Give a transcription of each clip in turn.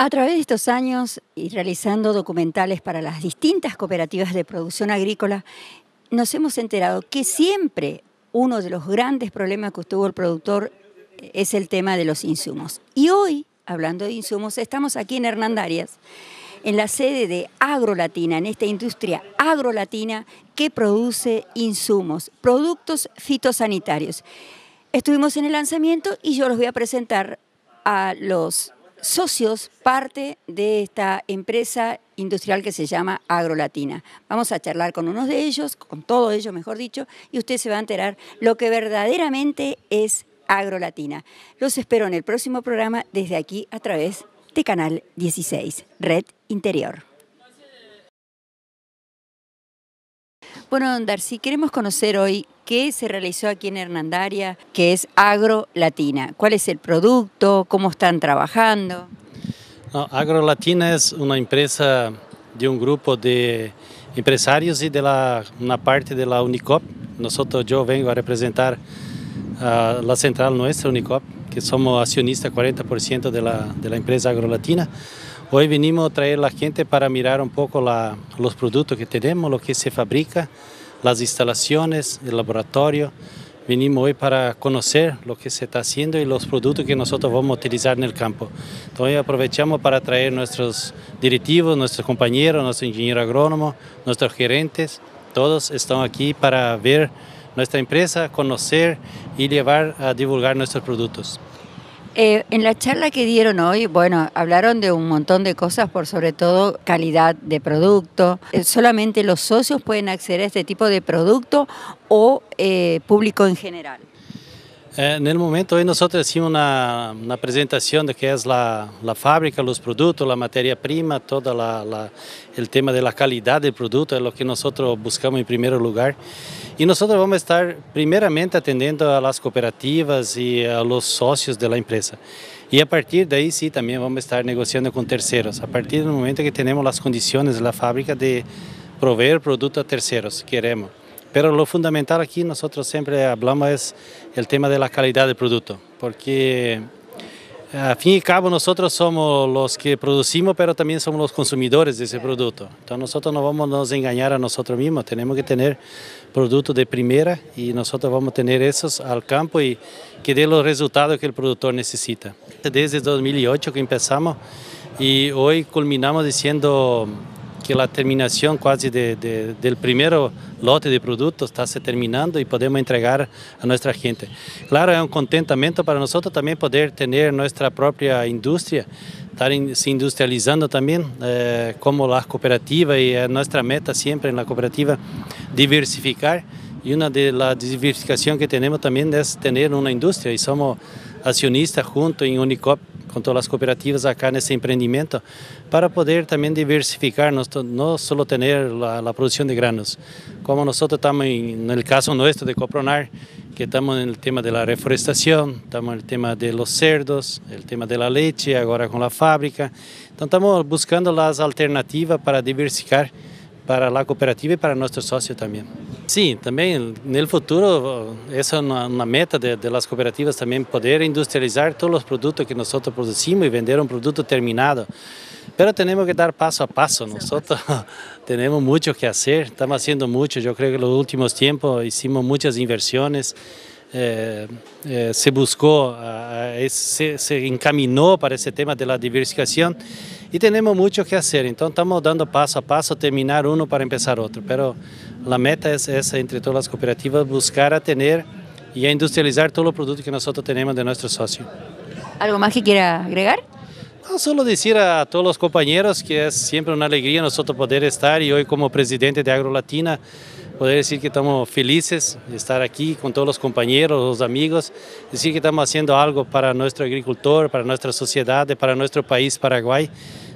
A través de estos años y realizando documentales para las distintas cooperativas de producción agrícola, nos hemos enterado que siempre uno de los grandes problemas que tuvo el productor eh, es el tema de los insumos. Y hoy, hablando de insumos, estamos aquí en Hernandarias, en la sede de Agrolatina, en esta industria agrolatina que produce insumos, productos fitosanitarios. Estuvimos en el lanzamiento y yo los voy a presentar a los socios parte de esta empresa industrial que se llama Agrolatina. Vamos a charlar con unos de ellos, con todos ellos mejor dicho, y usted se va a enterar lo que verdaderamente es Agrolatina. Los espero en el próximo programa desde aquí a través de Canal 16, Red Interior. Bueno, don Darcy, queremos conocer hoy qué se realizó aquí en Hernandaria, que es Agro Latina. ¿Cuál es el producto? ¿Cómo están trabajando? Agro Latina es una empresa de un grupo de empresarios y de una parte de la Unicop. Nosotros, yo vengo a representar la central nuestra, Unicop, que somos accionistas 40% de la, de la empresa Agro Latina. Hoy vinimos a traer a la gente para mirar un poco los productos que tenemos, lo que se fabrica, las instalaciones, el laboratorio. Vinimos hoy para conocer lo que se está haciendo y los productos que nosotros vamos a utilizar en el campo. Hoy aprovechamos para traer nuestros directivos, nuestros compañeros, nuestro ingeniero agrónomo, nuestros gerentes. Todos están aquí para ver nuestra empresa, conocer y llevar a divulgar nuestros productos. Eh, en la charla que dieron hoy, bueno, hablaron de un montón de cosas, por sobre todo calidad de producto. Eh, solamente los socios pueden acceder a este tipo de producto o eh, público en general. Eh, en el momento hoy nosotros hacemos una, presentación de qué es la, fábrica, los productos, la materia prima, todo el tema de la calidad del producto, es lo que nosotros buscamos en primer lugar. Y nosotros vamos a estar primeramente atendiendo a las cooperativas y a los socios de la empresa. Y a partir de ahí sí también vamos a estar negociando con terceros, a partir del momento que tenemos las condiciones de la fábrica de proveer productos a terceros, queremos. Pero lo fundamental aquí nosotros siempre hablamos es el tema de la calidad del producto, porque eh, a fin y cabo nosotros somos los que producimos, pero también somos los consumidores de ese producto. Entonces nosotros no vamos a nos engañar a nosotros mismos, tenemos que tener productos de primera y nosotros vamos a tener esos al campo y que den los resultados que el productor necesita. Desde 2008 que empezamos y hoy culminamos diciendo que la terminación casi del primer lote de productos está terminando y podemos entregar a nuestra gente. Claro, es un contentamiento para nosotros también poder tener nuestra propia industria, estar industrializando también eh, como la cooperativa, y es nuestra meta siempre en la cooperativa diversificar y una de las diversificaciones que tenemos también es tener una industria y somos accionistas junto en Unicop con todas las cooperativas acá en este emprendimiento para poder también diversificar, no solo tener la, la, producción de granos, como nosotros estamos en, el caso nuestro de Copronar, que estamos en el tema de la reforestación, estamos en el tema de los cerdos, el tema de la leche, ahora con la fábrica. Entonces estamos buscando las alternativas para diversificar para la cooperativa y para nuestros socios también. Sí, también en el futuro esa es una, meta de, las cooperativas también, poder industrializar todos los productos que nosotros producimos y vender un producto terminado. Pero tenemos que dar paso a paso, nosotros tenemos mucho que hacer, estamos haciendo mucho, yo creo que en los últimos tiempos hicimos muchas inversiones. Eh, eh, se buscó, ah, ah, se, se encaminó para ese tema de la diversificación y tenemos mucho que hacer, entonces estamos dando paso a paso, terminar uno para empezar otro, pero la meta es esa entre todas las cooperativas, buscar a tener y a industrializar todo los producto que nosotros tenemos de nuestro socio. ¿Algo más que quiera agregar? No, solo decir a todos los compañeros que es siempre una alegría nosotros poder estar y hoy como presidente de AgroLatina Latina poder decir que estamos felices de estar aquí con todos los compañeros, los amigos, decir que estamos haciendo algo para nuestro agricultor, para nuestra sociedad, para nuestro país, Paraguay.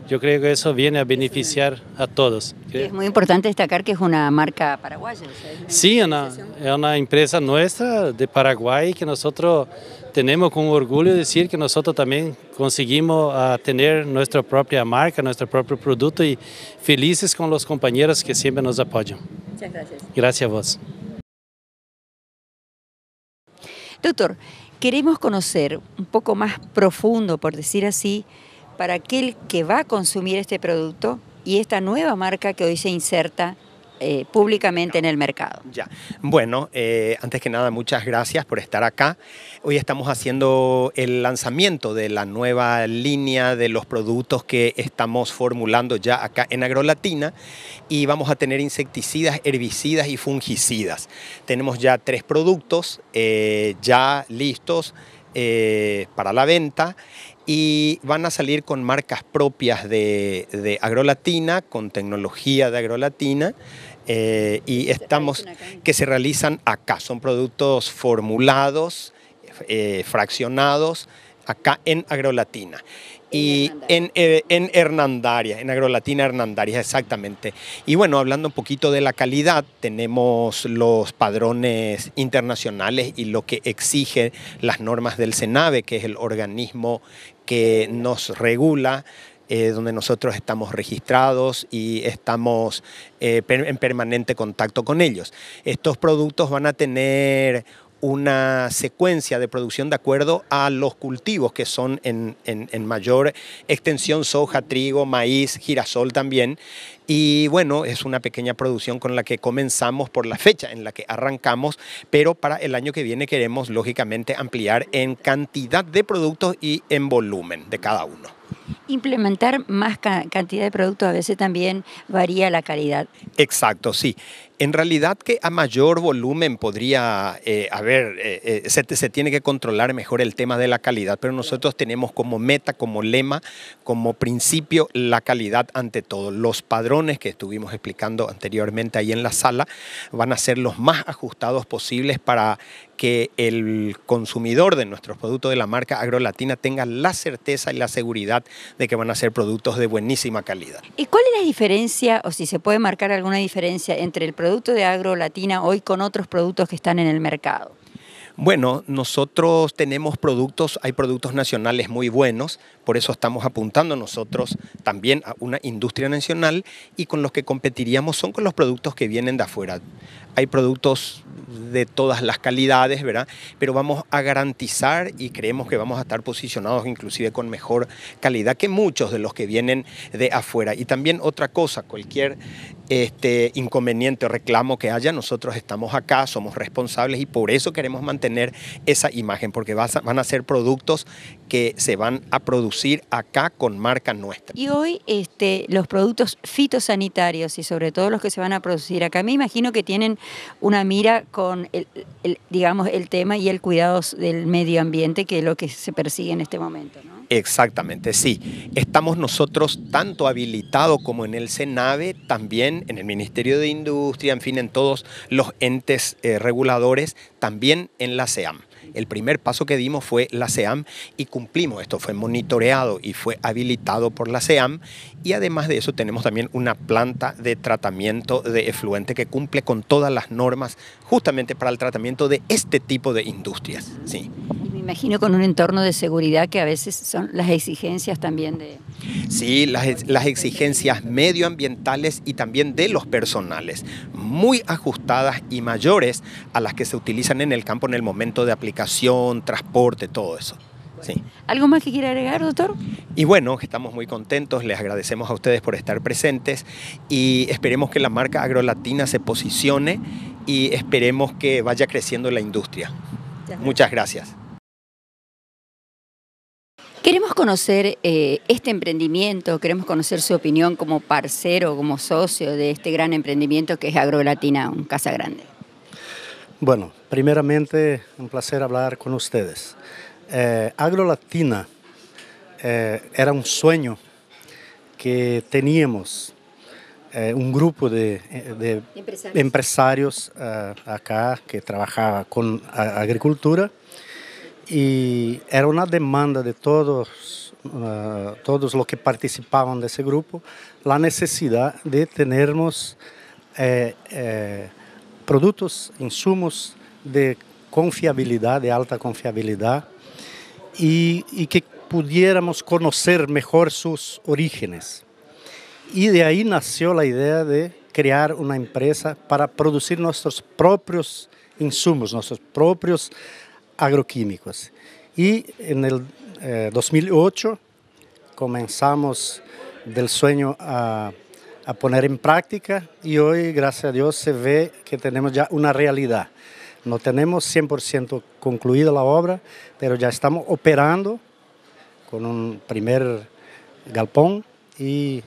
Yo creo que eso viene a beneficiar a todos. Es muy importante destacar que es una marca paraguaya. es sí, una, es una empresa nuestra de Paraguay que nosotros tenemos con orgullo decir que nosotros también conseguimos ah, tener nuestra propia marca, nuestro propio producto y felices con los compañeros que siempre nos apoyan. Muchas gracias. Gracias a vos. Doctor, queremos conocer un poco más profundo, por decir así, para aquel que va a consumir este producto y esta nueva marca que hoy se inserta eh, públicamente en el mercado. Ya. Bueno, eh, antes que nada, muchas gracias por estar acá. Hoy estamos haciendo el lanzamiento de la nueva línea de los productos que estamos formulando ya acá en Agrolatina y vamos a tener insecticidas, herbicidas y fungicidas. Tenemos ya tres productos eh, ya listos para la venta y van a salir con marcas propias de, de Agrolatina, con tecnología de Agrolatina eh, y estamos que se realizan acá. Son productos formulados, eh, fraccionados, acá en Agrolatina. Y en, eh, en, en Hernandarias, en Agrolatina Hernandaria, exactamente. Y bueno, hablando un poquito de la calidad, tenemos los padrones internacionales y lo que exigen las normas del CENAVE, que es el organismo que nos regula donde nosotros estamos registrados y estamos eh, en permanente contacto con ellos. Estos productos van a tener una secuencia de producción de acuerdo a los cultivos que son en, mayor extensión soja, trigo, maíz, girasol también. Y bueno, es una pequeña producción con la que comenzamos por la fecha en la que arrancamos, pero para el año que viene queremos lógicamente ampliar en cantidad de productos y en volumen de cada uno. Implementar más cantidad de productos a veces también varía la calidad. Exacto, sí. En realidad que a mayor volumen podría eh, haber, eh, eh, se, se, tiene que controlar mejor el tema de la calidad, pero nosotros tenemos como meta, como lema, como principio la calidad ante todo. Los padrones que estuvimos explicando anteriormente ahí en la sala van a ser los más ajustados posibles para que el consumidor de nuestros productos de la marca AgroLatina tenga la certeza y la seguridad de que van a ser productos de buenísima calidad. ¿Y cuál es la diferencia, o si se puede marcar alguna diferencia, entre el producto de AgroLatina hoy con otros productos que están en el mercado? Bueno, nosotros tenemos productos, hay productos nacionales muy buenos, por eso estamos apuntando nosotros también a una industria nacional y con los que competiríamos son con los productos que vienen de afuera. Hay productos de todas las calidades, ¿verdad? Pero vamos a garantizar y creemos que vamos a estar posicionados inclusive con mejor calidad que muchos de los que vienen de afuera. Y también otra cosa, cualquier este, inconveniente o reclamo que haya, nosotros estamos acá, somos responsables y por eso queremos mantener esa imagen, porque van a ser productos que se van a producir acá con marca nuestra. Y hoy este, los productos fitosanitarios y sobre todo los que se van a producir acá, me imagino que tienen una mira con el, digamos, el tema y el cuidado del medio ambiente, que es lo que se persigue en este momento. Exactamente, sí. Estamos nosotros tanto habilitados como en el CENAVE, también en el Ministerio de Industria, en fin, en todos los entes eh, reguladores, también en la SEAM. El primer paso que dimos fue la SEAM y cumplimos. Esto fue monitoreado y fue habilitado por la SEAM. Y además de eso tenemos también una planta de tratamiento de efluente que cumple con todas las normas justamente para el tratamiento de este tipo de industrias. Sí imagino con un entorno de seguridad que a veces son las exigencias también de... Sí, las, exigencias medioambientales y también de los personales, muy ajustadas y mayores a las que se utilizan en el campo en el momento de aplicación, transporte, todo eso. Sí. ¿Algo más que quiera agregar, doctor? Y bueno, estamos muy contentos, les agradecemos a ustedes por estar presentes y esperemos que la marca agrolatina se posicione y esperemos que vaya creciendo la industria. Muchas gracias. Queremos conocer eh, este emprendimiento, queremos conocer su opinión como parcero, como socio de este gran emprendimiento que es AgroLatina, un Casa Grande. Bueno, primeramente un placer hablar con ustedes. Eh, AgroLatina eh, era un sueño que teníamos un grupo de, empresarios, acá que trabajaba con agricultura y era una demanda de todos, ah, todos los que participaban de ese grupo, la necesidad de tenernos eh, eh, productos, insumos de confiabilidad, de alta confiabilidad, y, y que pudiéramos conocer mejor sus orígenes. Y de ahí nació la idea de crear una empresa para producir nuestros propios insumos, nuestros propios agroquímicos. Y en el 2008 eh, comenzamos del sueño a, a, poner en práctica y hoy, gracias a Dios, se ve que tenemos ya una realidad. No tenemos 100% concluida la obra, pero ya estamos operando con un primer galpón y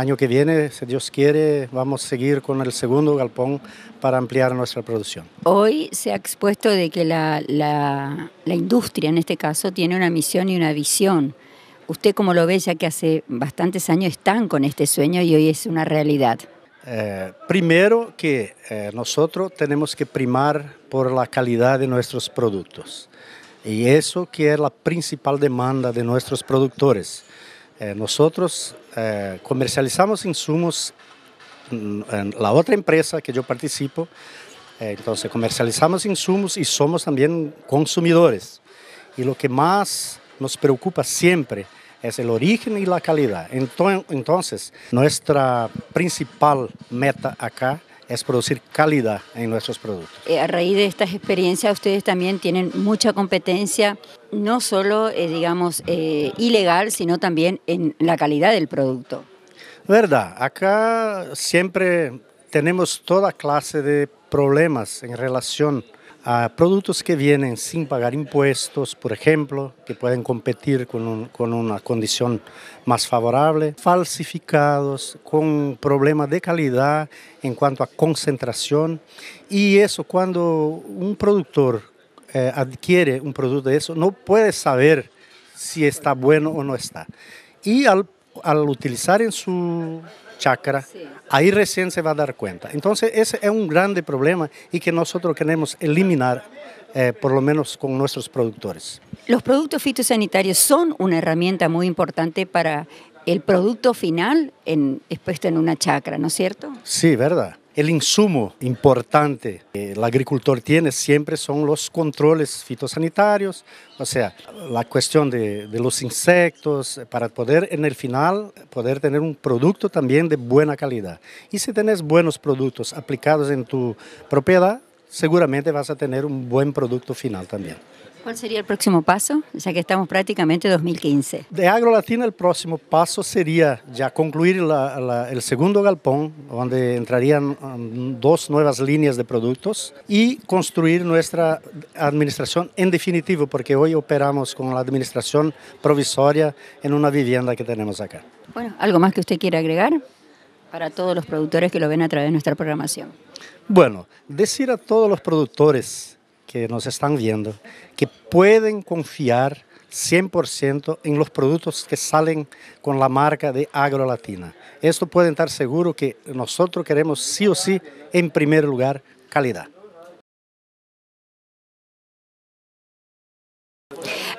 año que viene, si Dios quiere, vamos a seguir con el segundo galpón para ampliar nuestra producción. Hoy se ha expuesto de que la, la, industria, en este caso, tiene una misión y una visión. Usted como lo ve, ya que hace bastantes años están con este sueño y hoy es una realidad. Eh, primero que eh, nosotros tenemos que primar por la calidad de nuestros productos. Y eso que es la principal demanda de nuestros productores. Eh, nosotros eh, comercializamos insumos en la otra empresa que yo participo, eh, entonces comercializamos insumos y somos también consumidores. Y lo que más nos preocupa siempre es el origen y la calidad. Entonces, nuestra principal meta acá es producir calidad en nuestros productos. A raíz de estas experiencias, ustedes también tienen mucha competencia no solo, eh, digamos, eh, ilegal, sino también en la calidad del producto. Verdad, acá siempre tenemos toda clase de problemas en relación a productos que vienen sin pagar impuestos, por ejemplo, que pueden competir con, con una condición más favorable, falsificados, con problemas de calidad en cuanto a concentración. Y eso cuando un productor eh, adquiere un producto de eso, no puede saber si está bueno o no está. Y al, utilizar en su chacra, ahí recién se va a dar cuenta. Entonces ese es un grande problema y que nosotros queremos eliminar, eh, por lo menos con nuestros productores. Los productos fitosanitarios son una herramienta muy importante para el producto final en, expuesto en una chacra, ¿no es cierto? Sí, verdad. El insumo importante que el agricultor tiene siempre son los controles fitosanitarios, o sea, la cuestión de, los insectos, eh, para poder en el final poder tener un producto también de buena calidad. Y si tenés buenos productos aplicados en tu propiedad, seguramente vas a tener un buen producto final también. ¿Cuál sería el próximo paso? Ya que estamos prácticamente en 2015. De AgroLatina el próximo paso sería ya concluir el segundo galpón, donde entrarían um, dos nuevas líneas de productos y construir nuestra administración en definitivo, porque hoy operamos con la administración provisoria en una vivienda que tenemos acá. Bueno, ¿algo más que usted quiera agregar? para todos los productores que lo ven a través de nuestra programación? Bueno, decir a todos los productores nos están viendo que pueden confiar 100% en los productos que salen con la marca de Agro Latina. Esto pueden estar seguro que nosotros queremos sí o sí, en primer lugar, calidad.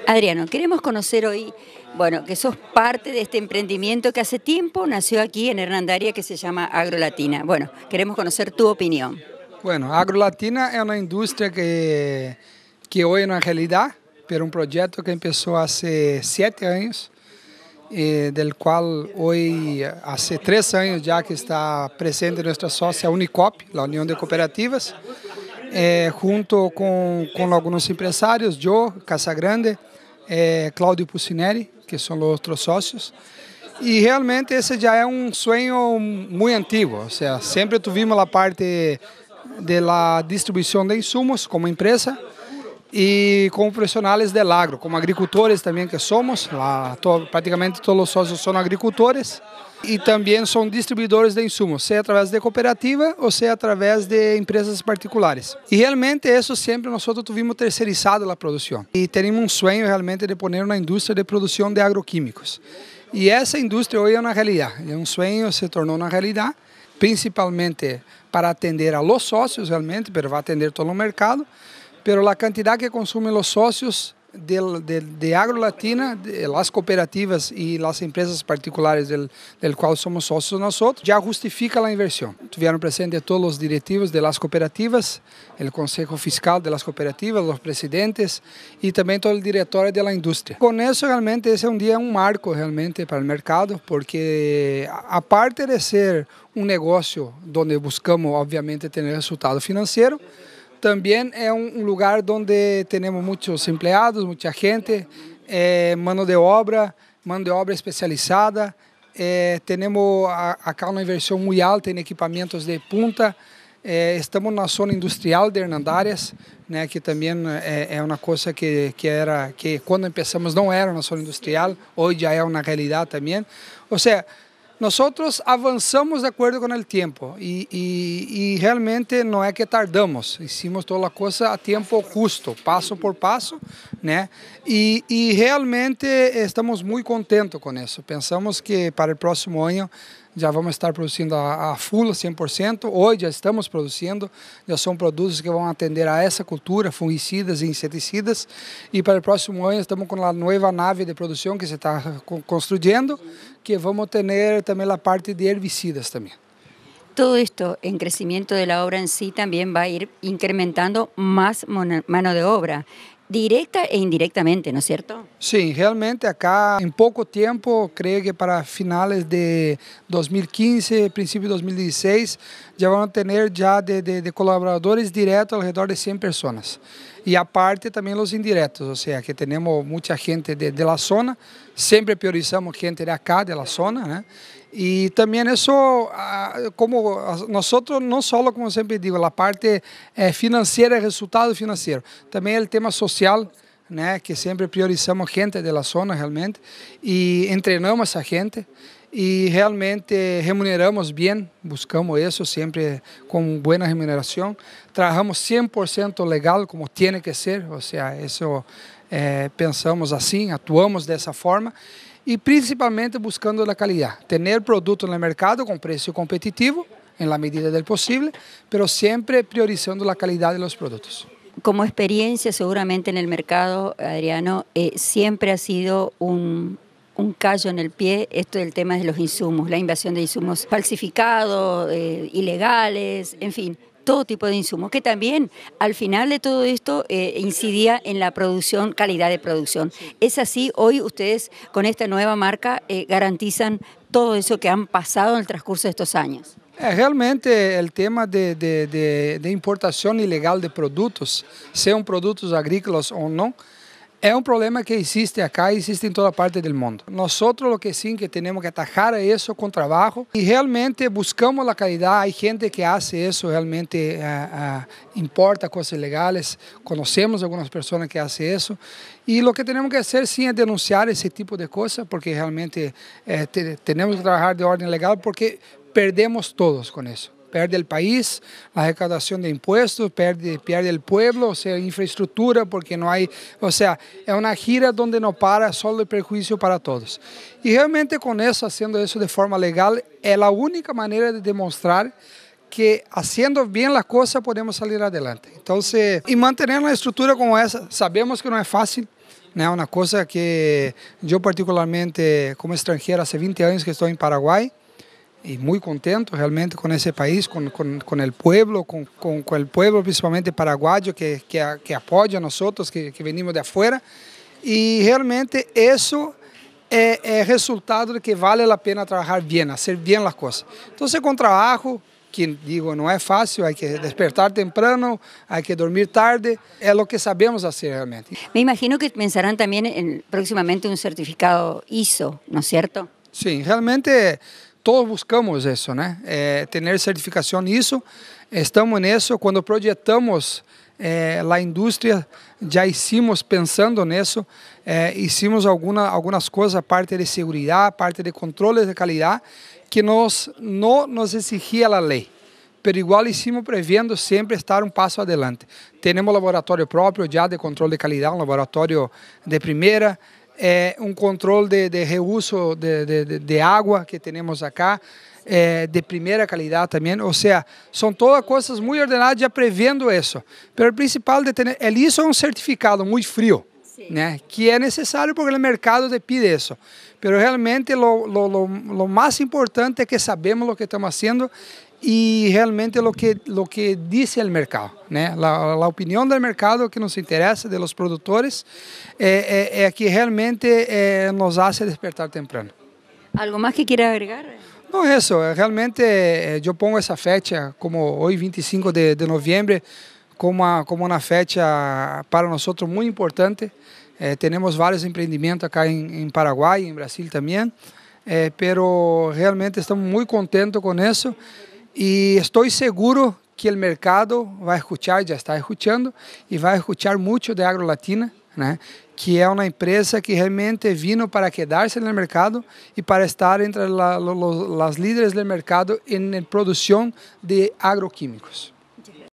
Adriano, queremos conocer hoy, bueno, que sos parte de este emprendimiento que hace tiempo nació aquí en Hernandaria que se llama Agro Latina. Bueno, queremos conocer tu opinión. Bueno, AgroLatina é uma indústria que, que hoje, na realidade, por um projeto que começou há sete anos, eh, do qual hoje, há três anos já que está presente nossa sócia Unicop, a União de Cooperativas, eh, junto com, com alguns empresários, eu, Casagrande, eh, Cláudio Puccinelli, que são os outros sócios. E realmente esse já é um sonho muito antigo, ou seja, sempre tivemos a parte de la distribución de insumos como empresa y como profesionales del agro, como agricultores también que somos, la, prácticamente todos los socios son agricultores y también son distribuidores de insumos, sea a través de cooperativa o sea a través de empresas particulares. Y realmente eso siempre nosotros tuvimos terceirizado la producción y tenemos un sueño realmente de poner una industria de producción de agroquímicos. Y essa indústria hoje é uma realidade, é um sonho, se tornou uma realidade principalmente para atender a los sócios realmente, pero va a atender todo o mercado, pero a quantidade que consumem os sócios de, de, de AgroLatina, cooperativas e as empresas particulares del, del somos sócios nós, já justifica a inversão. Tiveram presente todos os diretivos de las cooperativas, o Consejo Fiscal de las cooperativas, os presidentes e também todo o diretório de la Com isso realmente esse é um dia um marco realmente para o mercado, porque aparte de ser um negócio onde buscamos obviamente ter resultado financeiro. También es un lugar donde tenemos muchos empleados, mucha gente, eh, mano de obra, mano de obra especializada. Eh, tenemos acá una inversión muy alta en equipamientos de punta. Eh, estamos na zona industrial de Hernandárias, né, que também é, eh, é, uma coisa que, que era que quando começamos não era na zona industrial, hoje já é uma realidade também. Ou seja, Nosotros avançamos de acordo com o tempo e realmente não é que tardamos, hicimos toda a coisa a tempo justo, passo por passo, né? E realmente estamos muito contentes com isso. Pensamos que para o próximo ano já vamos estar produzindo a, a fula 100%, hoje já estamos produzindo, já são produtos que vão atender a essa cultura, fungicidas e inseticidas, e para o próximo ano estamos com a nova nave de produção que se está construindo, que vamos ter também a parte de herbicidas também. todo esto en crecimiento de la obra en sí también va a ir incrementando más mano de obra. directa e indirectamente, ¿no es cierto? Sí, realmente acá en poco tiempo, creo que para finales de 2015, principio de 2016, ya van a tener ya de, colaboradores directos alrededor de 100 personas. Y aparte también los indirectos, o sea que tenemos mucha gente de, de la zona, siempre priorizamos gente de acá, de la zona, ¿no? ¿eh? Y también é eso, como nosotros no solo, como siempre digo, la parte é, financiera, el é resultado financiero, también el tema social, né, que sempre priorizamos gente da zona realmente e treinamos essa gente e realmente remuneramos bem, buscamos isso sempre com boa remuneração, trabalhamos 100% legal como tem que ser, ou seja, isso eh, pensamos assim, atuamos dessa forma y e principalmente buscando la calidad. Tener productos en el mercado con precio competitivo en la medida del posible, pero siempre priorizando la calidad de los productos. Como experiencia seguramente en el mercado, Adriano, eh, siempre ha sido un, un callo en el pie esto del tema de los insumos, la invasión de insumos falsificados, eh, ilegales, en fin todo tipo de insumos, que también al final de todo esto eh, incidía en la producción, calidad de producción. Es así, hoy ustedes con esta nueva marca eh, garantizan todo eso que han pasado en el transcurso de estos años. Eh, realmente el tema de importación ilegal de productos, sean productos agrícolas o no, es un problema que existe acá, y existe en toda parte del mundo. Nosotros lo que sí que tenemos que atajar a eso con trabajo y realmente buscamos la calidad. Hay gente que hace eso, realmente eh, eh, importa cosas legales. Conocemos algunas personas que hacen eso. Y lo que tenemos que hacer sí es denunciar ese tipo de cosas porque realmente eh, tenemos que trabajar de orden legal porque perdemos todos con eso perde el país, la recaudación de impuestos, pierde, el pueblo, o sea, infraestructura, porque no hay, o sea, es una gira donde no para, solo el perjuicio para todos. Y realmente con eso, haciendo eso de forma legal, es la única manera de demostrar que haciendo bien la cosa podemos salir adelante. Entonces, y mantener una estructura como esa, sabemos que no es fácil, una cosa que yo particularmente como extranjera, hace 20 años que estoy en Paraguay, y muy contento realmente con ese país, con, con, con el pueblo, con, con, el pueblo principalmente paraguayo que, que, apoya a nosotros, que, venimos de afuera. Y realmente eso es, es, resultado de que vale la pena trabajar bien, hacer bien las cosas. Entonces con trabajo, que digo, no es fácil, hay que despertar temprano, hay que dormir tarde, es lo que sabemos hacer realmente. Me imagino que pensarán también en próximamente un certificado ISO, ¿no es cierto? Sí, realmente todos buscamos isso, né? É, ter certificação nisso, estamos nisso, quando projetamos é, a indústria, já hicimos pensando nisso, é, hicimos alguma, algumas coisas, parte de segurança, parte de controle de qualidade, que nos, não nos exigia a lei. Pero igual hicimos prevendo sempre estar um passo adelante. Temos laboratório próprio já de controle de qualidade, um laboratório de primeira, é, um controle de, de reuso de, de, de, água que temos acá, é, de primeira qualidade também. Ou seja, são todas coisas muito ordenadas, já prevendo isso. Mas o principal de ter, é isso é um certificado muito frio, né? que é necessário porque o mercado pede isso. Mas realmente, o mais importante é que sabemos o que estamos fazendo e realmente o que, o que dice o mercado. Né? A la opinión del mercado que nos interessa, de produtores, é eh, é eh, eh, que realmente nos hace despertar temprano. ¿Algo mais que quiera agregar? Não, isso. realmente eu pongo essa fecha como hoje, 25 de, de novembro como, uma, como uma fecha para nós muito importante. temos vários empreendimentos aqui em Paraguai, em en Brasil É, pero realmente estamos muito contentes com isso e estou seguro que o mercado vai escutar escuchar, já está escuchando, e vai escutar escuchar mucho de AgroLatina, né? que é uma empresa que realmente vino para quedar-se no mercado e para estar entre as líderes do mercado em produção de agroquímicos.